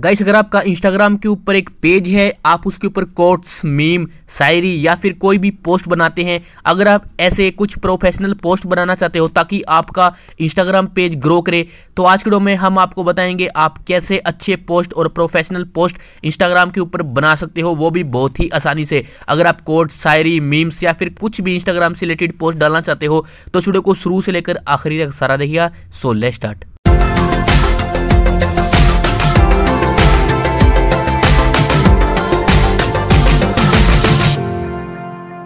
guys अगर आपका Instagram के ऊपर एक पेज है आप उसके ऊपर कोट्स मीम शायरी या फिर कोई भी पोस्ट बनाते हैं अगर आप ऐसे कुछ प्रोफेशनल पोस्ट बनाना चाहते हो ताकि आपका इंस्टाग्राम पेज ग्रो करे तो आज के डो में हम आपको बताएंगे आप कैसे अच्छे पोस्ट और प्रोफेशनल पोस्ट इंस्टाग्राम के ऊपर बना सकते हो वो भी बहुत ही आसानी से अगर आप कोट्स शायरी मीम्स या फिर कुछ भी इंस्टाग्राम से रिलेटेड पोस्ट डालना चाहते हो तो वीडियो को शुरू से लेकर आखिरी तक सारा देखिएगा सो ले स्टार्ट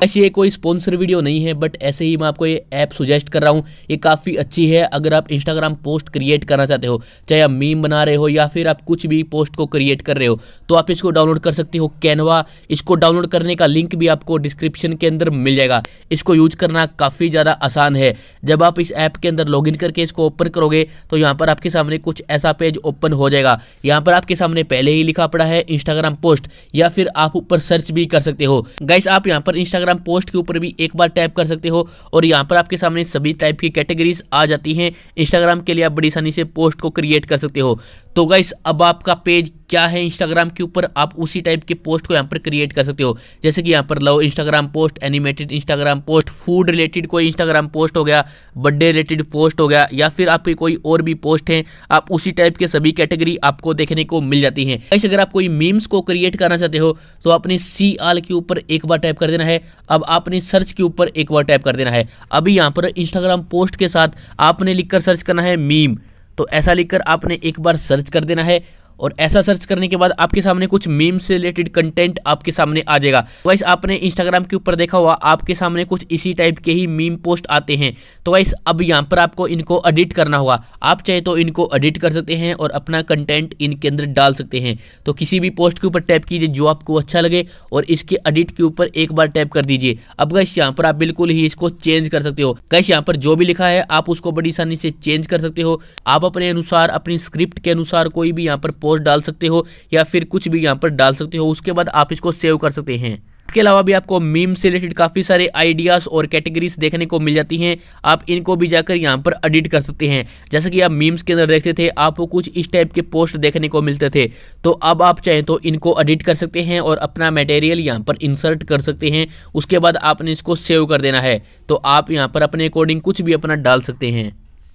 ऐसे ये कोई स्पॉन्सर वीडियो नहीं है बट ऐसे ही मैं आपको ये ऐप सुजेस्ट कर रहा हूँ ये काफ़ी अच्छी है अगर आप इंस्टाग्राम पोस्ट क्रिएट करना चाहते हो चाहे आप मीम बना रहे हो या फिर आप कुछ भी पोस्ट को क्रिएट कर रहे हो तो आप इसको डाउनलोड कर सकते हो कैनवा इसको डाउनलोड करने का लिंक भी आपको डिस्क्रिप्शन के अंदर मिल जाएगा इसको यूज करना काफ़ी ज़्यादा आसान है जब आप इस ऐप के अंदर लॉग करके इसको ओपन करोगे तो यहाँ पर आपके सामने कुछ ऐसा पेज ओपन हो जाएगा यहाँ पर आपके सामने पहले ही लिखा पड़ा है इंस्टाग्राम पोस्ट या फिर आप ऊपर सर्च भी कर सकते हो गाइस आप यहाँ पर इंस्टाग्राम इंस्टाग्राम पोस्ट के ऊपर भी एक बार टाइप कर सकते हो और यहाँ पर आपके सामने सभी टाइप की कैटेगरीज आ जाती हैं इंस्टाग्राम के लिए आप बड़ी आसानी से पोस्ट को क्रिएट कर सकते हो तो गाइस अब आपका पेज क्या है इंस्टाग्राम के ऊपर आप उसी टाइप के पोस्ट को यहाँ पर क्रिएट कर सकते हो जैसे कि यहाँ पर लो Instagram post animated Instagram post food related कोई इंस्टाग्राम पोस्ट हो गया बर्थडे रिलेटेड पोस्ट हो गया या फिर आपकी कोई और भी पोस्ट है आप उसी टाइप के सभी कैटेगरी आपको देखने को मिल जाती है ऐसे अगर आप कोई मीम्स को क्रिएट करना चाहते हो तो आपने सी आल के ऊपर एक बार टाइप कर देना है अब आपने सर्च के ऊपर एक बार टाइप कर देना है अभी यहाँ पर इंस्टाग्राम पोस्ट के साथ आपने लिखकर सर्च करना है मीम तो ऐसा लिखकर आपने एक बार सर्च कर देना है और ऐसा सर्च करने के बाद आपके सामने कुछ मीम से रिलेटेड कंटेंट आपके सामने आ जाएगा वाइस आपने इंस्टाग्राम के ऊपर देखा हुआ आपके सामने कुछ इसी टाइप के ही मीम पोस्ट आते हैं तो वाइस अब यहाँ पर आपको इनको एडिट करना होगा आप चाहे तो इनको एडिट कर सकते हैं और अपना कंटेंट इनके अंदर डाल सकते हैं तो किसी भी पोस्ट के ऊपर टैप कीजिए जो आपको अच्छा लगे और इसके एडिट के ऊपर एक बार टैप कर दीजिए अब गैस यहाँ पर आप बिल्कुल ही इसको चेंज कर सकते हो गैस यहाँ पर जो भी लिखा है आप उसको बड़ी आसानी से चेंज कर सकते हो आप अपने अनुसार अपनी स्क्रिप्ट के अनुसार कोई भी यहाँ पर पोस्ट डाल सकते हो या फिर कुछ भी यहाँ पर डाल सकते हो उसके बाद आप इसको सेव कर सकते हैं इसके अलावा भी आपको मीम से रिलेटेड काफ़ी सारे आइडियाज़ और कैटेगरीज देखने को मिल जाती हैं आप इनको भी जाकर यहाँ पर एडिट कर सकते हैं जैसे कि आप मीम्स के अंदर देखते थे आपको कुछ इस टाइप के पोस्ट देखने को मिलते थे तो अब आप चाहें तो इनको एडिट कर सकते हैं और अपना मटेरियल यहाँ पर इंसर्ट कर सकते हैं उसके बाद आपने इसको सेव कर देना है तो आप यहाँ पर अपने अकॉर्डिंग कुछ भी अपना डाल सकते हैं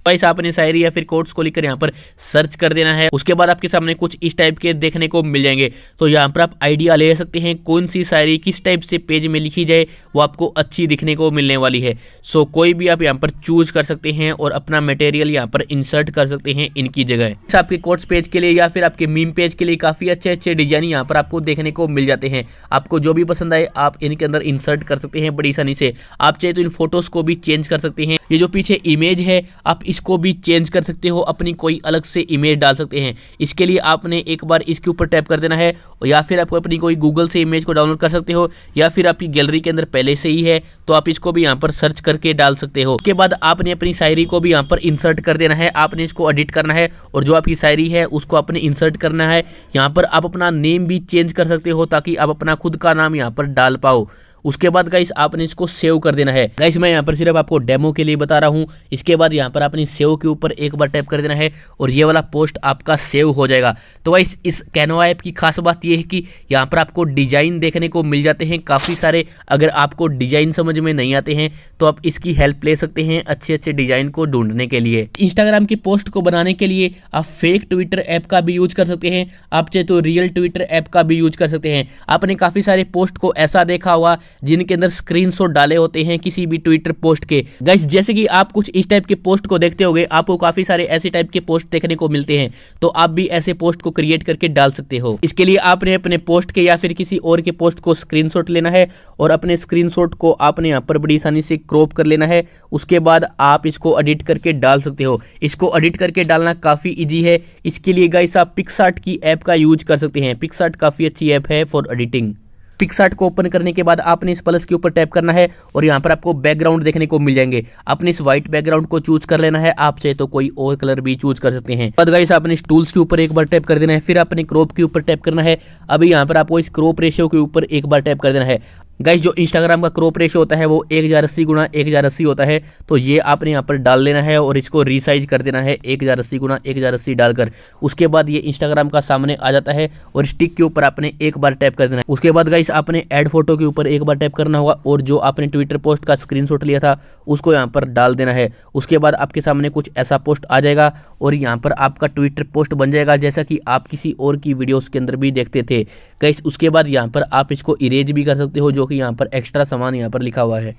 गाइस आपने शायरी या फिर कोर्ट्स को लिखकर यहाँ पर सर्च कर देना है उसके बाद आपके सामने कुछ इस टाइप के देखने को मिल जाएंगे तो यहाँ पर आप आइडिया ले सकते हैं कौन सी शायरी किस टाइप से पेज में लिखी जाए वो आपको अच्छी दिखने को मिलने वाली है सो कोई भी आप यहाँ पर चूज कर सकते हैं और अपना मटेरियल यहाँ पर इंसर्ट कर सकते हैं इनकी जगह आपके कोर्ट्स पेज के लिए या फिर आपके मीम पेज के लिए काफी अच्छे अच्छे डिजाइन यहाँ पर आपको देखने को मिल जाते हैं आपको जो भी पसंद आए आप इनके अंदर इंसर्ट कर सकते हैं बड़ी आसानी से आप चाहे तो इन फोटोज को भी चेंज कर सकते हैं ये जो पीछे इमेज है आप इसको भी चेंज कर सकते हो अपनी कोई अलग से इमेज डाल सकते हैं इसके लिए आपने एक बार इसके ऊपर टैप कर देना है या फिर आप अपनी कोई गूगल से इमेज को डाउनलोड कर सकते हो या फिर आपकी गैलरी के अंदर पहले से ही है तो आप इसको भी यहाँ पर सर्च करके डाल सकते हो उसके बाद आपने अपनी शायरी को भी यहाँ पर इंसर्ट कर देना है आपने इसको एडिट करना है और जो आपकी शायरी है उसको आपने इंसर्ट करना है यहाँ पर आप अपना नेम भी चेंज कर सकते हो ताकि आप अपना खुद का नाम यहाँ पर डाल पाओ उसके बाद गाइस आपने इसको सेव कर देना है गाइस मैं यहाँ पर सिर्फ आपको डेमो के लिए बता रहा हूँ इसके बाद यहाँ पर आपने सेव के ऊपर एक बार टैप कर देना है और ये वाला पोस्ट आपका सेव हो जाएगा तो वाइस इस कैनवा ऐप की खास बात यह है कि यहाँ पर आपको डिजाइन देखने को मिल जाते हैं काफ़ी सारे अगर आपको डिजाइन समझ में नहीं आते हैं तो आप इसकी हेल्प ले सकते हैं अच्छे अच्छे डिजाइन को ढूंढने के लिए इंस्टाग्राम की पोस्ट को बनाने के लिए आप फेक ट्विटर ऐप का भी यूज कर सकते हैं आप चाहे तो रियल ट्विटर ऐप का भी यूज कर सकते हैं आपने काफ़ी सारे पोस्ट को ऐसा देखा हुआ जिनके अंदर स्क्रीनशॉट डाले होते हैं किसी भी ट्विटर पोस्ट के गाइस जैसे कि आप कुछ इस टाइप के पोस्ट को देखते हो आपको काफी सारे ऐसे टाइप के पोस्ट देखने को मिलते हैं तो आप भी ऐसे पोस्ट को क्रिएट करके डाल सकते हो इसके लिए आपने अपने पोस्ट के या फिर किसी और के पोस्ट को स्क्रीन लेना है और अपने स्क्रीन को आपने यहाँ पर बड़ी आसानी से क्रॉप कर लेना है उसके बाद आप इसको एडिट करके डाल सकते हो इसको एडिट करके डालना काफ़ी ईजी है इसके लिए गाइस आप पिक्सार्ट की ऐप का यूज कर सकते हैं पिक्सार्ट काफ़ी अच्छी ऐप है फॉर एडिटिंग पिक्सार्ट को ओपन करने के बाद आपने इस प्लस के ऊपर टैप करना है और यहाँ पर आपको बैकग्राउंड देखने को मिल जाएंगे आपने इस व्हाइट बैकग्राउंड को चूज कर लेना है आप चाहे तो कोई और कलर भी चूज कर सकते हैं बाद गाइस आपने इस टूल्स के ऊपर एक बार टैप कर देना है फिर आपने क्रॉप के ऊपर टैप करना है अभी यहाँ पर आपको इस क्रॉप रेशियो के ऊपर एक बार टैप कर देना है गाइस जो इंस्टाग्राम का क्रोप रेशो होता है वो एक हज़ार अस्सी गुना एक हज़ार अस्सी होता है तो ये आपने यहाँ पर डाल लेना है और इसको रिसाइज कर देना है एक हज़ार अस्सी गुना एक हज़ार अस्सी डालकर उसके बाद ये इंस्टाग्राम का सामने आ जाता है और स्टिक के ऊपर आपने एक बार टैप कर देना है उसके बाद गाइस आपने एड फोटो के ऊपर एक बार टैप करना होगा और जो आपने ट्विटर पोस्ट का स्क्रीन लिया था उसको यहाँ पर डाल देना है उसके बाद आपके सामने कुछ ऐसा पोस्ट आ जाएगा और यहाँ पर आपका ट्विटर पोस्ट बन जाएगा जैसा कि आप किसी और की वीडियोज़ के अंदर भी देखते थे गाइस उसके बाद यहाँ पर आप इसको इरेज भी कर सकते हो जो कि यहाँ पर एक्स्ट्रा सामान यहाँ पर लिखा हुआ है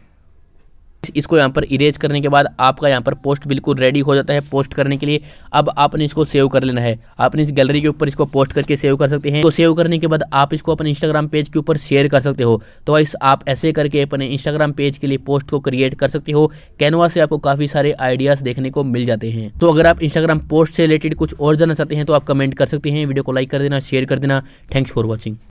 इसको यहाँ पर इरेज करने के बाद आपका यहाँ पर पोस्ट बिल्कुल रेडी हो जाता है पोस्ट करने के लिए अब आपने इसको सेव कर लेना है आपने इस गैलरी के ऊपर इसको पोस्ट करके सेव कर सकते हैं तो सेव करने के बाद आप इसको अपने इंस्टाग्राम पेज के ऊपर शेयर कर सकते हो तो इस आप ऐसे करके अपने इंस्टाग्राम पेज के लिए पोस्ट को क्रिएट कर सकते हो कैनवा से आपको काफ़ी सारे आइडियाज़ देखने को मिल जाते हैं तो अगर आप इंस्टाग्राम पोस्ट से रिलेटेड कुछ और जाना चाहते हैं तो आप कमेंट कर सकते हैं वीडियो को लाइक कर देना शेयर कर देना थैंक्स फॉर वॉचिंग